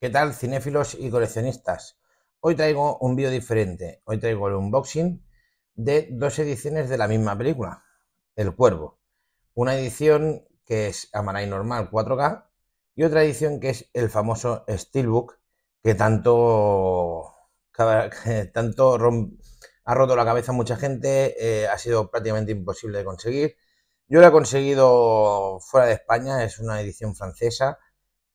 ¿Qué tal cinéfilos y coleccionistas? Hoy traigo un vídeo diferente, hoy traigo el unboxing de dos ediciones de la misma película, El Cuervo. Una edición que es Amaray normal 4K y otra edición que es el famoso Steelbook que tanto, tanto ha roto la cabeza a mucha gente, eh, ha sido prácticamente imposible de conseguir. Yo la he conseguido fuera de España, es una edición francesa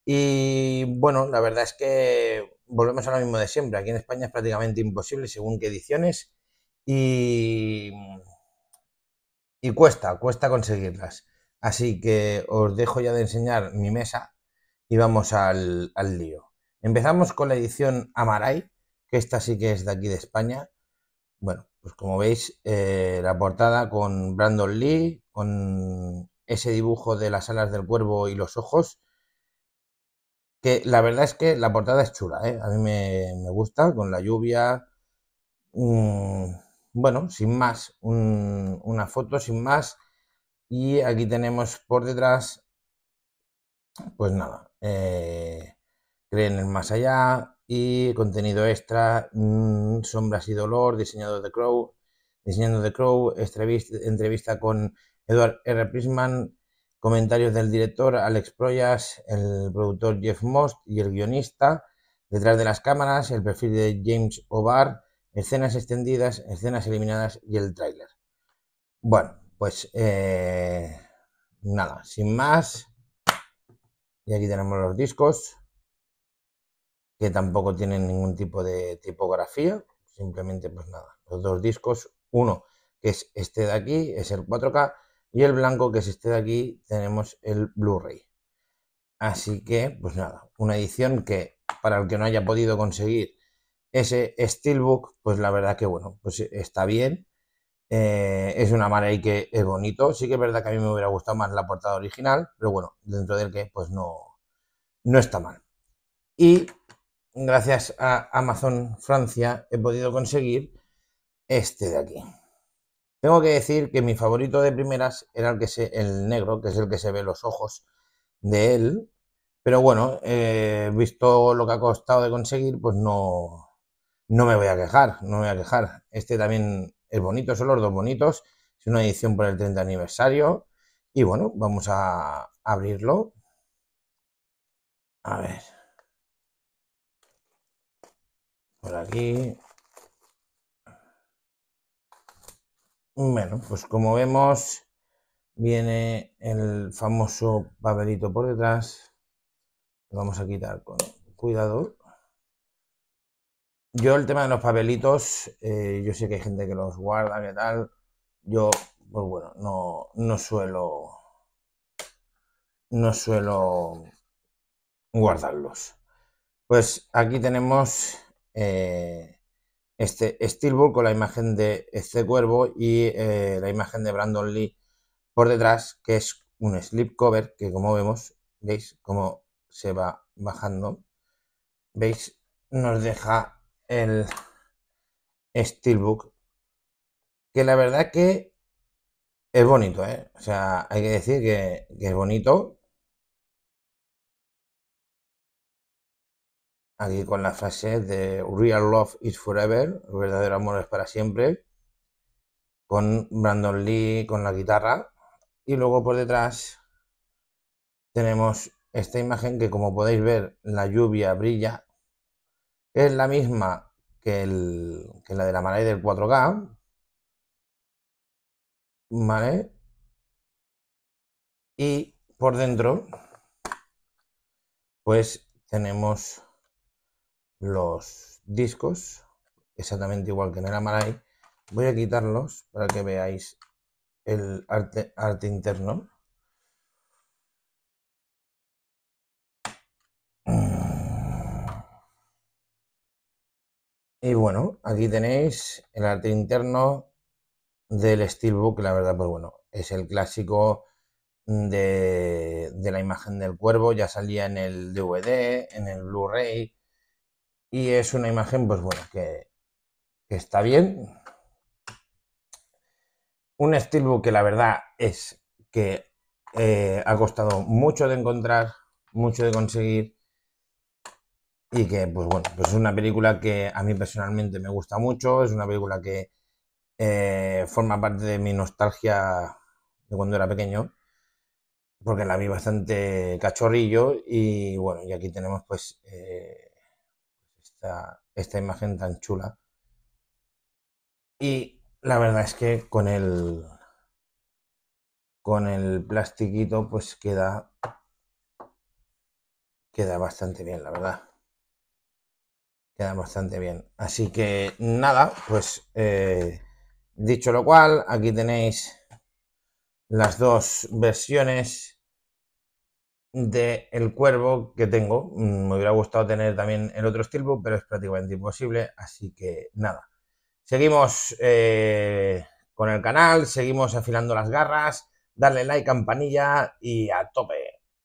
y bueno, la verdad es que volvemos a lo mismo de siempre. Aquí en España es prácticamente imposible según qué ediciones y, cuesta, cuesta conseguirlas. Así que os dejo ya de enseñar mi mesa y vamos al, lío. Empezamos con la edición Amaray, que esta sí que es de aquí de España. Bueno, pues como veis, eh, la portada con Brandon Lee, con ese dibujo de las alas del cuervo y los ojos que la verdad es que la portada es chula, ¿eh? a mí me, gusta, con la lluvia. Mm, bueno, sin más, una foto sin más. Y aquí tenemos por detrás, pues nada, eh, creen en más allá y contenido extra, mm, sombras y dolor, diseñado de Crow, diseñando de Crow, entrevista, entrevista con Edward R. Prisman, Comentarios del director Alex Proyas, el productor Jeff Most y el guionista. Detrás de las cámaras, el perfil de James O'Barr, escenas extendidas, escenas eliminadas y el tráiler. Bueno, pues eh, nada, sin más. Y aquí tenemos los discos, que tampoco tienen ningún tipo de tipografía. Simplemente, pues nada, los dos discos. Uno, que es este de aquí, es el 4K y el blanco que es este de aquí tenemos el Blu-ray. Así que, pues nada, una edición que para el que no haya podido conseguir ese Steelbook, pues la verdad que bueno, pues está bien. Eh, es una mara y que es bonito. Sí que es verdad que a mí me hubiera gustado más la portada original, pero bueno, dentro del que pues no, no está mal. Y gracias a Amazon Francia he podido conseguir este de aquí. Tengo que decir que mi favorito de primeras era el, que el negro, que es el que se ve los ojos de él. Pero bueno, eh, visto lo que ha costado de conseguir, pues no, no me voy a quejar, no me voy a quejar. Este también es bonito, son los dos bonitos. Es una edición por el 30 aniversario. Y bueno, vamos a abrirlo. A ver. Por aquí. Bueno, pues como vemos, viene el famoso papelito por detrás. Lo vamos a quitar con cuidado. Yo el tema de los papelitos, eh, yo sé que hay gente que los guarda, que tal. Yo, pues bueno, no, no suelo... No suelo guardarlos. Pues aquí tenemos eh, este Steelbook con la imagen de este cuervo y eh, la imagen de Brandon Lee por detrás, que es un slipcover cover que como vemos, veis cómo se va bajando, veis, nos deja el Steelbook, que la verdad que es bonito, ¿eh? o sea, hay que decir que es bonito, aquí con la frase de Real Love is Forever, verdadero amor es para siempre, con Brandon Lee con la guitarra. Y luego por detrás tenemos esta imagen que como podéis ver la lluvia brilla, es la misma que, la de la Maraider del 4K. ¿Vale? Y por dentro, pues tenemos los discos, exactamente igual que en el Amaray. Voy a quitarlos para que veáis el arte, arte interno. Y bueno, aquí tenéis el arte interno del Steelbook, la verdad, pues bueno, es el clásico de, de la imagen del cuervo, ya salía en el DVD, en el Blu-ray, y es una imagen, pues bueno, que, está bien. Un steelbook que la verdad es que eh, ha costado mucho de encontrar, mucho de conseguir. Y que, pues bueno, pues es una película que a mí personalmente me gusta mucho. Es una película que eh, forma parte de mi nostalgia de cuando era pequeño. Porque la vi bastante cachorrillo. Y bueno, y aquí tenemos pues eh, esta, imagen tan chula. Y la verdad es que con el, con el plastiquito pues queda, queda bastante bien, la verdad queda bastante bien. Así que nada, pues eh, dicho lo cual, aquí tenéis las dos versiones del el cuervo que tengo. Mm, me hubiera gustado tener también el otro estilbo, pero es prácticamente imposible, así que nada. Seguimos eh, con el canal, seguimos afilando las garras, darle like, campanilla y a tope.